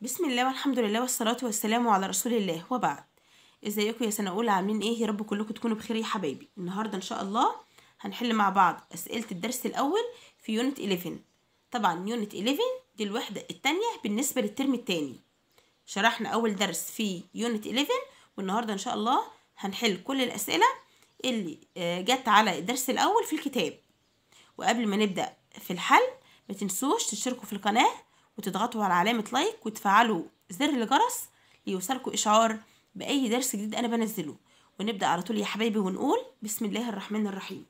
بسم الله والحمد لله والصلاة والسلام على رسول الله وبعد ازيكم يا سنة أولى عاملين ايه يا رب كلكم تكونوا بخير يا حبايبي النهاردة ان شاء الله هنحل مع بعض أسئلة الدرس الأول في يونت 11 طبعا يونت 11 دي الوحدة التانية بالنسبة للترم التاني شرحنا أول درس في يونت 11 والنهاردة ان شاء الله هنحل كل الأسئلة اللي آه، جت على الدرس الأول في الكتاب وقبل ما نبدأ في الحل ما تنسوش تشتركوا في القناة وتضغطوا على علامة لايك وتفعلوا زر الجرس ليوصلكوا إشعار بأي درس جديد أنا بنزله ونبدأ على طول يا حبايبي ونقول بسم الله الرحمن الرحيم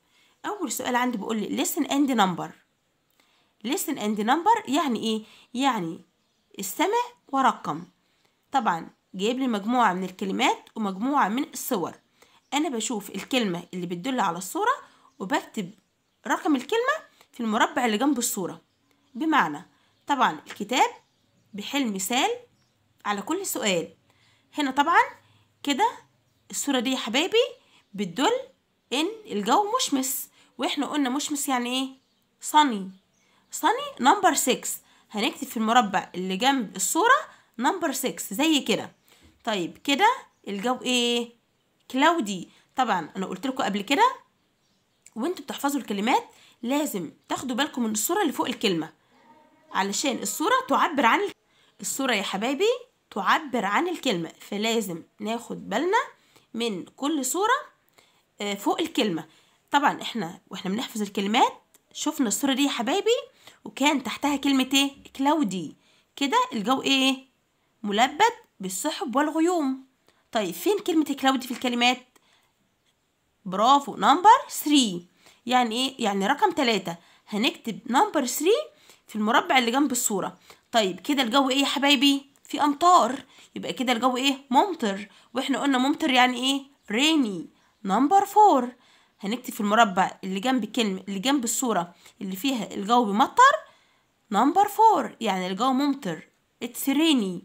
أول سؤال عندي بيقول لي listen and number listen and number يعني إيه؟ يعني استمع ورقم طبعا جايب لي مجموعة من الكلمات ومجموعة من الصور أنا بشوف الكلمة اللي بتدل على الصورة وبكتب رقم الكلمة في المربع اللي جنب الصورة بمعنى طبعا الكتاب بيحل مثال على كل سؤال هنا طبعا كده الصورة دي يا حبايبي بتدل ان الجو مشمس واحنا قلنا مشمس يعني ايه صني صني نمبر 6 هنكتب في المربع اللي جنب الصورة نمبر 6 زي كده طيب كده الجو ايه كلاودي طبعا انا قلت لكم قبل كده وانتوا بتحفظوا الكلمات لازم تاخدوا بالكم من الصورة اللي فوق الكلمة علشان الصورة تعبر عن الصورة يا حبايبي تعبر عن الكلمة فلازم ناخد بالنا من كل صورة آه، فوق الكلمة طبعا احنا واحنا بنحفظ الكلمات شفنا الصورة دي يا حبايبي وكان تحتها كلمة ايه كلاودي كده الجو ايه ملبد بالسحب والغيوم طيب فين كلمة كلاودي في الكلمات برافو نمبر 3 يعني ايه يعني رقم 3 هنكتب نمبر 3 في المربع اللي جنب الصورة طيب كده الجو ايه يا حبايبي في امطار يبقى كده الجو ايه ممطر واحنا قلنا ممطر يعني ايه ريني نمبر فور هنكتب في المربع اللي جنب الكلمة اللي جنب الصورة اللي فيها الجو بيمطر نمبر فور يعني الجو ممطر اتس ريني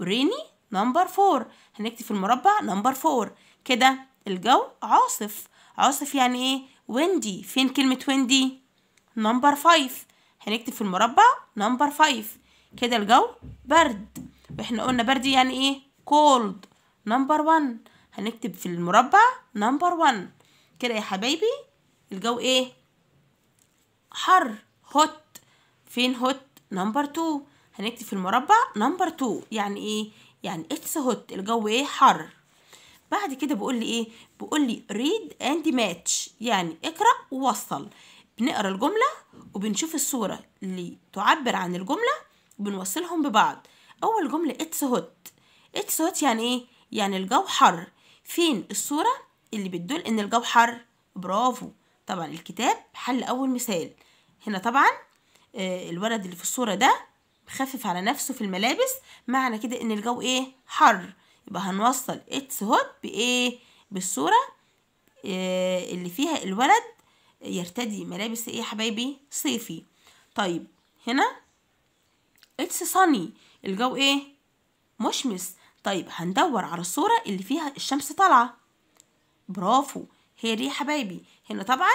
ريني نمبر فور هنكتب في المربع نمبر فور كده الجو عاصف عاصف يعني ايه ويندي فين كلمة ويندي نمبر فايف هنكتب في المربع نمبر 5 كده الجو برد واحنا قلنا برد يعني ايه كولد نمبر 1 هنكتب في المربع نمبر 1 كده يا حبايبي الجو ايه حر هوت فين هوت نمبر 2 هنكتب في المربع نمبر 2 يعني ايه يعني اتس هوت الجو ايه حر بعد كده بقول لي ايه بقول لي ريد اند ماتش يعني اقرا ووصل بنقرا الجملة وبنشوف الصورة اللي تعبر عن الجملة وبنوصلهم ببعض أول جملة اتس هوت اتس هوت يعني ايه؟ يعني الجو حر فين الصورة اللي بتدل إن الجو حر برافو طبعا الكتاب حل أول مثال هنا طبعا آه، الولد اللي في الصورة ده خفف على نفسه في الملابس معنى كده إن الجو ايه؟ حر يبقى هنوصل اتس هوت بإيه؟ بالصورة آه، اللي فيها الولد يرتدي ملابس ايه يا حبايبي صيفي طيب هنا اتس صني الجو ايه مشمس طيب هندور على الصورة اللي فيها الشمس طالعة برافو هي دي يا حبايبي هنا طبعا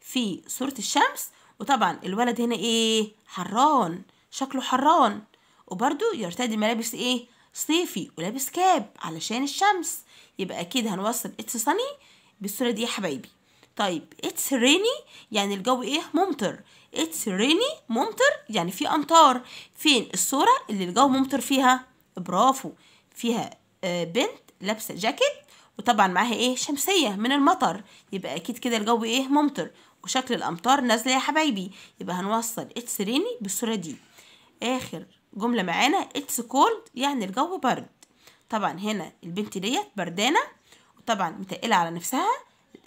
في صورة الشمس وطبعا الولد هنا ايه حران شكله حران وبرده يرتدي ملابس ايه صيفي ولابس كاب علشان الشمس يبقى اكيد هنوصل اتس صني بالصورة دي يا حبايبي طيب it's rainy يعني الجو ايه ممطر it's rainy ممطر يعني في امطار فين الصورة اللي الجو ممطر فيها برافو فيها آه، بنت لابسة جاكيت وطبعا معاها ايه شمسية من المطر يبقى اكيد كده الجو ايه ممطر وشكل الامطار نازلة يا حبايبي يبقى هنوصل it's rainy بالصورة دي اخر جملة معانا it's cold يعني الجو برد طبعا هنا البنت ديت بردانة وطبعا متقلة على نفسها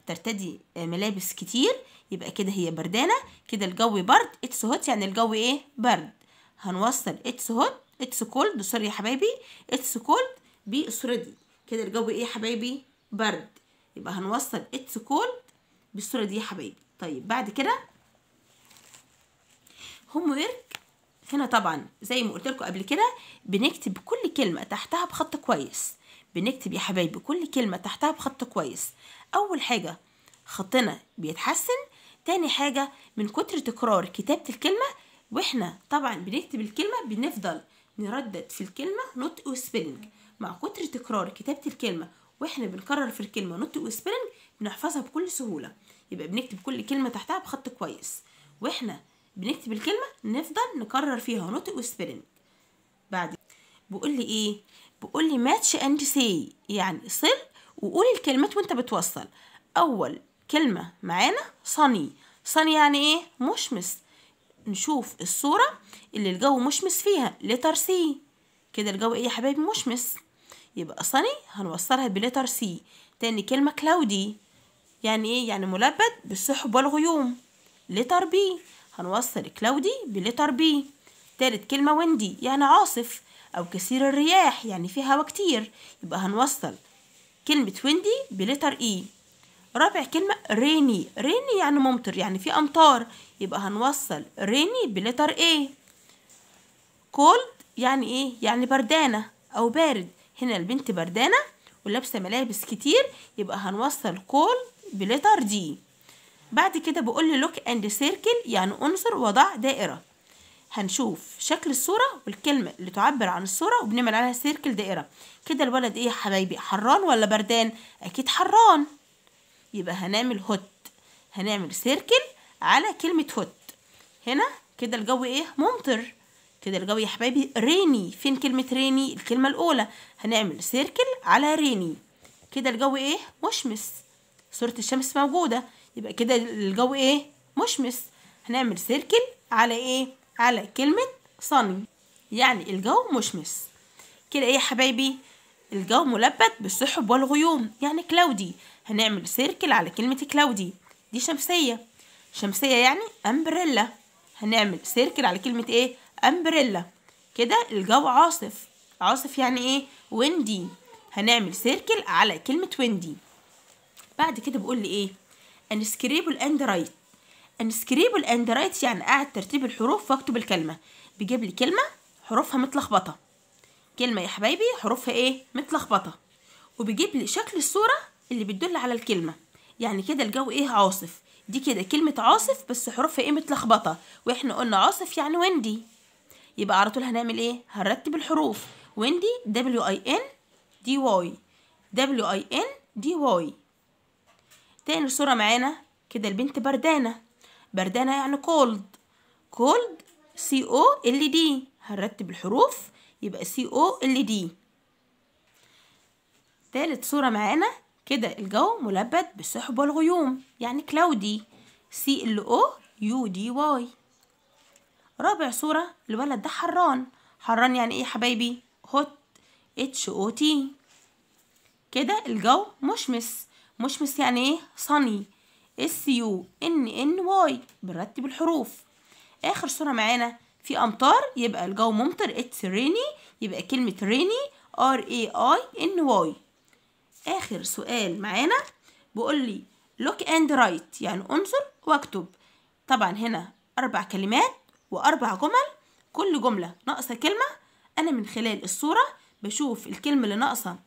ترتدي آه، ملابس كتير يبقى كده هي بردانة كده الجو برد اتس هوت يعني الجو ايه برد هنوصل اتس هوت اتس كولد سوري يا حبايبي اتس كولد بالصورة دي كده الجو ايه يا حبايبي برد يبقى هنوصل اتس كولد بالصورة دي يا حبايبي طيب بعد كده هوم ورك هنا طبعا زي ما قلت لكم قبل كده بنكتب كل كلمة تحتها بخط كويس بنكتب يا حبايبي كل كلمة تحتها بخط كويس أول حاجة خطنا بيتحسن تاني حاجة من كتر تكرار كتابة الكلمة واحنا طبعا بنكتب الكلمة بنفضل نردد في الكلمة نطق وسبيلنج مع كتر تكرار كتابة الكلمة واحنا بنكرر في الكلمة نطق وسبيلنج بنحفظها بكل سهولة يبقى بنكتب كل كلمة تحتها بخط كويس واحنا بنكتب الكلمة نفضل نكرر فيها نطق وسبيلنج بعد بقول لي ايه بقول لي ماتش اند سي يعني صل وقول الكلمات وانت بتوصل اول كلمة معانا صني صني يعني ايه مشمس نشوف الصورة اللي الجو مشمس فيها لتر سي كده الجو ايه يا حبايبي مشمس يبقى صني هنوصلها بلتر سي تاني كلمة كلاودي يعني ايه يعني ملبد بالسحب والغيوم لتر بي هنوصل كلاودي بلتر بي تالت كلمة ويندي يعني عاصف أو كثير الرياح يعني فيه هوا كتير يبقى هنوصل كلمة ويندي بلتر إي e. رابع كلمة ريني ريني يعني ممطر يعني في أمطار يبقى هنوصل ريني بلتر إيه كولد يعني إيه يعني بردانة أو بارد هنا البنت بردانة ولابسة ملابس كتير يبقى هنوصل كولد بلتر دي بعد كده بقول لي لوك اند سيركل يعني انظر وضع دائرة هنشوف شكل الصورة والكلمة اللي تعبر عن الصورة وبنعمل عليها سيركل دائرة كده الولد ايه يا حبايبي حران ولا بردان اكيد حران يبقى هنعمل هوت هنعمل سيركل على كلمة هوت هنا كده الجو ايه ممطر كده الجو يا حبايبي ريني فين كلمة ريني الكلمة الأولى هنعمل سيركل على ريني كده الجو ايه مشمس صورة الشمس موجودة يبقى كده الجو ايه مشمس هنعمل سيركل على ايه على كلمة صني يعني الجو مشمس كده ايه يا حبايبي الجو ملبد بالسحب والغيوم يعني كلاودي هنعمل سيركل على كلمة كلاودي دي شمسية شمسية يعني امبريلا هنعمل سيركل على كلمة ايه امبريلا كده الجو عاصف عاصف يعني ايه ويندي هنعمل سيركل على كلمة ويندي بعد كده بقول لي ايه انسكريبل اند رايت انسكريب اند رايت يعني اعد ترتيب الحروف واكتب الكلمه بيجيب لي كلمه حروفها متلخبطه كلمه يا حبايبي حروفها ايه متلخبطه وبيجيب لي شكل الصوره اللي بتدل على الكلمه يعني كده الجو ايه عاصف دي كده كلمه عاصف بس حروفها ايه متلخبطه واحنا قلنا عاصف يعني ويندي يبقى على طول هنعمل ايه هنرتب الحروف ويندي دبليو اي ان دي واي دبليو اي ان دي واي تاني صوره معانا كده البنت بردانه بردانة يعني كولد كولد سي او ال دي هنرتب الحروف يبقى سي او ال دي تالت صورة معانا كده الجو ملبد بالسحب والغيوم يعني كلاودي سي ال او يو دي واي رابع صورة الولد ده حران حران يعني ايه يا حبايبي هوت اتش او تي كده الجو مشمس مشمس يعني ايه صني اس يو ان ان واي بنرتب الحروف اخر صوره معانا في امطار يبقى الجو ممطر اتس ريني يبقى كلمه ريني ار اي اي ان واي اخر سؤال معانا بيقول لي لوك اند رايت يعني انظر واكتب طبعا هنا اربع كلمات واربع جمل كل جمله ناقصه كلمه انا من خلال الصوره بشوف الكلمه اللي ناقصه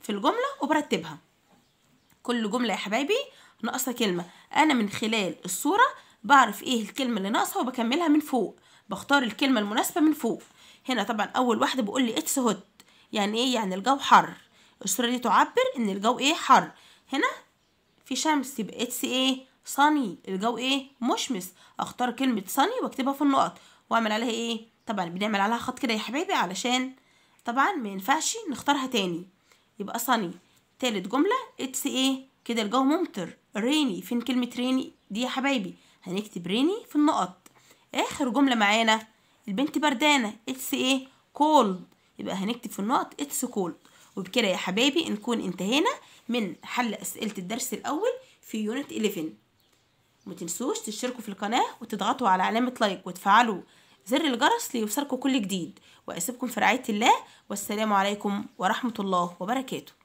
في الجمله وبرتبها كل جمله يا حبايبي ناقصة كلمة أنا من خلال الصورة بعرف إيه الكلمة اللي ناقصة وبكملها من فوق بختار الكلمة المناسبة من فوق هنا طبعا أول واحدة بقول لي اتس هوت يعني إيه يعني الجو حر الصورة دي تعبر إن الجو إيه حر هنا في شمس يبقى اتس إيه صني الجو إيه مشمس أختار كلمة صني وأكتبها في النقط وأعمل عليها إيه طبعا بنعمل عليها خط كده يا حبايبي علشان طبعا ما ينفعش نختارها تاني يبقى صني تالت جملة اتس ايه كده الجو ممطر ريني فين كلمة ريني دي يا حبايبي هنكتب ريني في النقط آخر جملة معانا البنت بردانة اتس ايه كولد يبقى هنكتب في النقط اتس كولد وبكده يا حبايبي نكون انتهينا من حل أسئلة الدرس الأول في يونت 11 متنسوش تشتركوا في القناة وتضغطوا على علامة لايك وتفعلوا زر الجرس ليوصلكوا كل جديد وأسيبكم في رعاية الله والسلام عليكم ورحمة الله وبركاته